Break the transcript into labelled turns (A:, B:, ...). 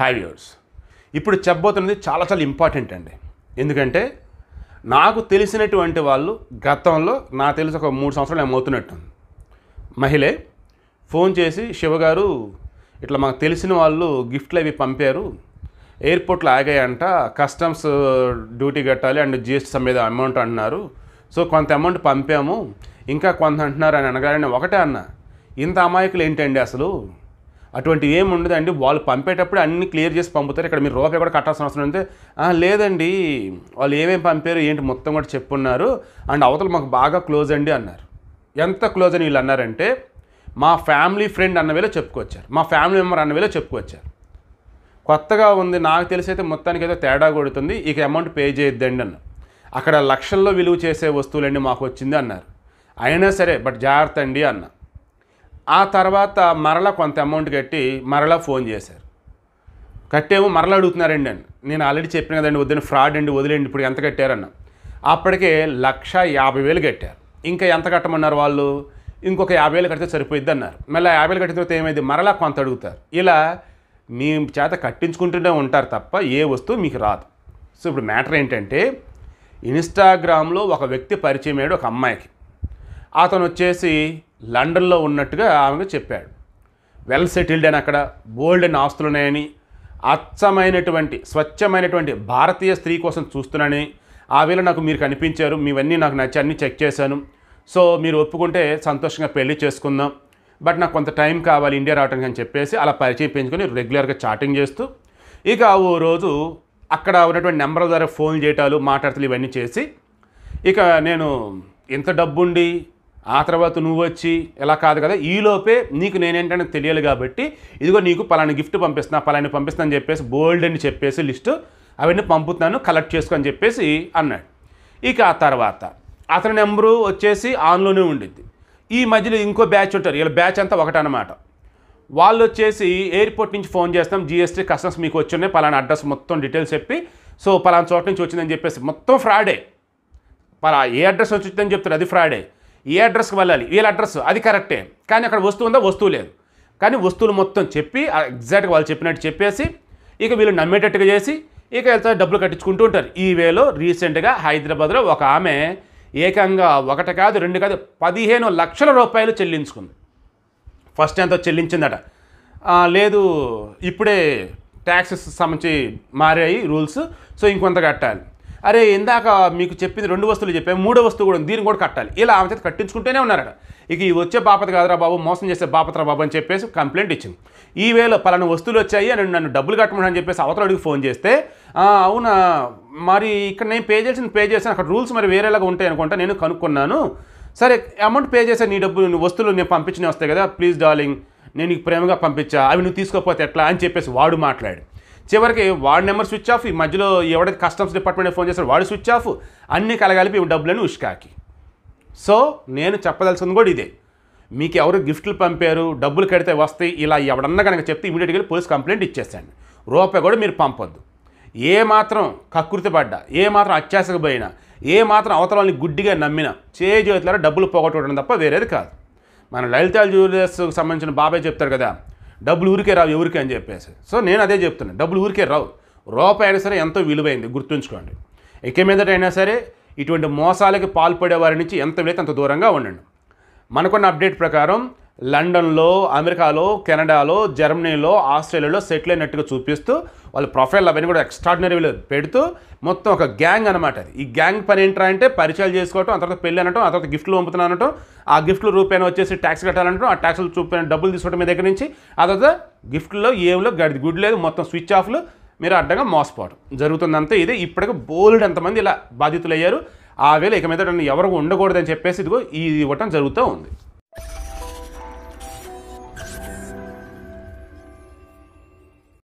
A: hi viewers ఇప్పుడు చెప్పబోతున్నది చాలా చాలా ఇంపార్టెంట్ అండి ఎందుకంటే నాకు తెలిసినటువంటి వాళ్ళు గతంలో నా తెలిసి ఒక మూడు సంవత్సరాలు ఏమవుతున్నట్టుంది మహిళే ఫోన్ చేసి శివగారు ఇట్లా మాకు తెలిసిన వాళ్ళు గిఫ్ట్లు అవి పంపారు ఎయిర్పోర్ట్లో ఆగాయంట కస్టమ్స్ డ్యూటీ కట్టాలి అండ్ జిఎస్టీ సమేత అమౌంట్ అంటున్నారు సో కొంత అమౌంట్ పంపాము ఇంకా కొంత అంటున్నారు అని అనగానే ఒకటే అన్న ఇంత అమాయకులు ఏంటండి అసలు అటువంటివి ఏమి ఉండదండి వాళ్ళు పంపేటప్పుడు అన్ని క్లియర్ చేసి పంపుతారు ఇక్కడ మీరు రూపాయి కూడా కట్టాల్సిన అవసరం ఉంటే లేదండి వాళ్ళు ఏమేమి పంపారు ఏంటి మొత్తం కూడా చెప్పున్నారు అండ్ అవతల మాకు బాగా క్లోజ్ అండి అన్నారు ఎంత క్లోజ్ అని వీళ్ళు అన్నారంటే మా ఫ్యామిలీ ఫ్రెండ్ అన్న వేలో చెప్పుకొచ్చారు మా ఫ్యామిలీ మెంబర్ అన్న వేలో చెప్పుకొచ్చారు కొత్తగా ఉంది నాకు తెలిసి అయితే మొత్తానికి ఏదో తేడా కొడుతుంది ఇక అమౌంట్ పే చేయొద్దండి అన్న అక్కడ లక్షల్లో విలువ చేసే వస్తువులండి మాకు వచ్చింది అన్నారు అయినా సరే బట్ జాగ్రత్త అండి అన్నా ఆ తర్వాత మరలా కొంత అమౌంట్ కట్టి మరలా ఫోన్ చేశారు కట్టేమో మరలా అడుగుతున్నారండి అని నేను ఆల్రెడీ చెప్పిన కదండి వద్దని ఫ్రాడ్ అండి వదిలేండి ఇప్పుడు ఎంత కట్టారన్న అప్పటికే లక్ష యాభై వేలు కట్టారు ఇంకా ఎంత కట్టమన్నారు వాళ్ళు ఇంకొక యాభై వేలు కడితే సరిపోయిద్ది అన్నారు మళ్ళీ యాభై వేలు కట్టిన తర్వాత ఏమైంది మరలా కొంత అడుగుతారు ఇలా మీ చేత కట్టించుకుంటూనే ఉంటారు తప్ప ఏ వస్తువు మీకు రాదు సో ఇప్పుడు మ్యాటర్ ఏంటంటే ఇన్స్టాగ్రామ్లో ఒక వ్యక్తి పరిచయం అయ్యాడు ఒక అమ్మాయికి అతను వచ్చేసి లండన్లో ఉన్నట్టుగా ఆమెకు చెప్పాడు వెల్ సెటిల్డ్ అని అక్కడ బోల్డ్ అని ఆస్తులు ఉన్నాయని అచ్చమైనటువంటి స్వచ్ఛమైనటువంటి భారతీయ స్త్రీ కోసం చూస్తున్నానని ఆ వేళ నాకు మీరు కనిపించారు మీవన్నీ నాకు నచ్చి అన్నీ చెక్ చేశాను సో మీరు ఒప్పుకుంటే సంతోషంగా పెళ్లి చేసుకుందాం బట్ నాకు కొంత టైం కావాలి ఇండియా రావడానికి అని చెప్పేసి అలా పరిచయం పెంచుకొని రెగ్యులర్గా చాటింగ్ చేస్తూ ఇక ఓ రోజు అక్కడ ఉన్నటువంటి నెంబర్ ద్వారా ఫోన్ చేయటాలు మాట్లాడతలు ఇవన్నీ చేసి ఇక నేను ఇంత డబ్బుండి ఆ తర్వాత నువ్వు వచ్చి ఎలా కాదు కదా ఈలోపే నీకు నేనేంటనే తెలియాలి కాబట్టి ఇదిగో నీకు పలాని గిఫ్ట్ పంపిస్తున్నా పలాని పంపిస్తున్నా అని చెప్పేసి బోల్డ్ అని చెప్పేసి లిస్టు అవన్నీ పంపుతున్నాను కలెక్ట్ చేసుకొని చెప్పేసి అన్నాడు ఇక ఆ తర్వాత అతని నెంబరు వచ్చేసి ఆన్లోనే ఉండిద్ది ఈ మధ్యలో ఇంకో బ్యాచ్ ఉంటారు వీళ్ళ బ్యాచ్ అంతా ఒకటనమాట వాళ్ళు వచ్చేసి ఎయిర్పోర్ట్ నుంచి ఫోన్ చేస్తాం జిఎస్టీ కస్టమ్స్ మీకు ఉన్నాయి పలానా అడ్రస్ మొత్తం డీటెయిల్స్ చెప్పి సో పలానా చోట నుంచి వచ్చిందని చెప్పేసి మొత్తం ఫ్రాడే పలా ఏ అడ్రస్ వచ్చిందని చెప్తారు అది ఫ్రాడే ఈ అడ్రస్కి వెళ్ళాలి వీళ్ళ అడ్రస్ అది కరెక్టే కానీ అక్కడ వస్తువు ఉందా వస్తువు లేదు కానీ వస్తువులు మొత్తం చెప్పి ఎగ్జాక్ట్గా వాళ్ళు చెప్పినట్టు చెప్పేసి ఇక వీళ్ళు నమ్మేటట్టుగా చేసి ఇక వెళ్తే డబ్బులు కట్టించుకుంటూ ఉంటారు ఈ వేలో రీసెంట్గా హైదరాబాద్లో ఒక ఆమె ఏకంగా ఒకటి కాదు రెండు కాదు పదిహేను లక్షల రూపాయలు చెల్లించుకుంది ఫస్ట్ ఎంతో చెల్లించిందట లేదు ఇప్పుడే ట్యాక్సెస్ సంబంధించి మారాయి రూల్స్ సో ఇంకొంత కట్టాలి అరే ఇందాక మీకు చెప్పింది రెండు వస్తువులు చెప్పాము మూడో వస్తువు కూడా దీన్ని కూడా కట్టాలి ఇలా ఆమె చేత కట్టించుకుంటూనే ఉన్నారట ఇక ఈ వచ్చే బాపత కాదురా బాబు మోసం చేసే బాపతరా బాబు అని చెప్పేసి కంప్లైంట్ ఇచ్చింది ఈ వేళ పలానా వస్తువులు వచ్చాయి అని నన్ను డబ్బులు కట్టమని చెప్పేసి చెప్పేసి అడిగి ఫోన్ చేస్తే అవునా మరి ఇక్కడ నేను పే చేసిన పే చేసాను అక్కడ రూల్స్ మరి వేరేలాగా ఉంటాయి అనుకుంటా నేను కనుక్కున్నాను సరే అమౌంట్ పే చేసే నీ డబ్బులు నీ వస్తువులు నేను పంపించినవి వస్తాయి కదా ప్లీజ్ డార్లింగ్ నేను నీకు ప్రేమగా పంపించా అవి నువ్వు తీసుకోకపోతే ఎట్లా అని చెప్పేసి వాడు మాట్లాడు చివరికి వాడి నెంబర్ స్విచ్ ఆఫ్ ఈ మధ్యలో ఎవడైతే కస్టమ్స్ డిపార్ట్మెంట్ ఫోన్ చేస్తాడు వాడు స్విచ్ ఆఫ్ అన్ని కలగలిపి డబ్బులను ఉష్కాకి సో నేను చెప్పదలసింది కూడా ఇదే మీకు ఎవరు గిఫ్ట్లు పంపారు డబ్బులు కడితే వస్తాయి ఇలా ఎవడన్నా కనుక చెప్తే ఇమీడియట్గా వెళ్ళి పోలీస్ కంప్లైంట్ ఇచ్చేసాను రూపాయి కూడా మీరు పంపొద్దు ఏ మాత్రం కకృతి పడ్డా ఏ మాత్రం అత్యాసకపోయినా ఏ మాత్రం అవతలని గుడ్డిగా నమ్మినా చే డబ్బులు పోగొట్టుకోవడం తప్ప వేరేది కాదు మన లలితాల జ్యువెలర్స్కి సంబంధించిన బాబాయ్ చెప్తారు కదా డబ్బులు ఊరికే రావు ఎవరికి అని చెప్పేసి సో నేను అదే చెప్తున్నాను డబ్బులు ఊరికే రావు రూపాయి అయినా సరే ఎంతో విలువైంది గుర్తుంచుకోండి మీదట అయినా సరే ఇటువంటి మోసాలకి పాల్పడే వారి నుంచి ఎంత వెళ్తే అంత దూరంగా ఉండండి మనకున్న అప్డేట్ ప్రకారం లండన్లో అమెరికాలో కెనడాలో జర్మనీలో ఆస్ట్రేలియాలో సెటిల్ అయినట్టుగా చూపిస్తూ వాళ్ళ ప్రొఫైల్ అవన్నీ కూడా ఎక్స్ట్రాడినరీలో పెడుతూ మొత్తం ఒక గ్యాంగ్ అనమాట ఈ గ్యాంగ్ పని ఏంట్రా అంటే పరిచయాలు చేసుకోవటం ఆ తర్వాత పెళ్ళి అనటం ఆ తర్వాత గిఫ్ట్లు పంపుతున్నా అనటం ఆ గిఫ్ట్లు రూపాయన వచ్చేసి ట్యాక్స్ కట్టాలంటాం ఆ ట్యాక్స్లు చూపిన డబ్బులు తీసుకోవడం మీ దగ్గర నుంచి ఆ తర్వాత గిఫ్ట్లో ఏమిలో గడి గుడ్ లేదు మొత్తం స్విచ్ ఆఫ్లు మీరు అడ్డంగా మోసపోవడం జరుగుతుందంతా ఇది ఇప్పటికీ బోల్డ్ ఎంతమంది ఇలా అయ్యారు ఆ వేళ ఇక మీద ఎవరు ఉండకూడదని చెప్పేసి ఇదిగో ఇది ఇవ్వటం జరుగుతూ ఉంది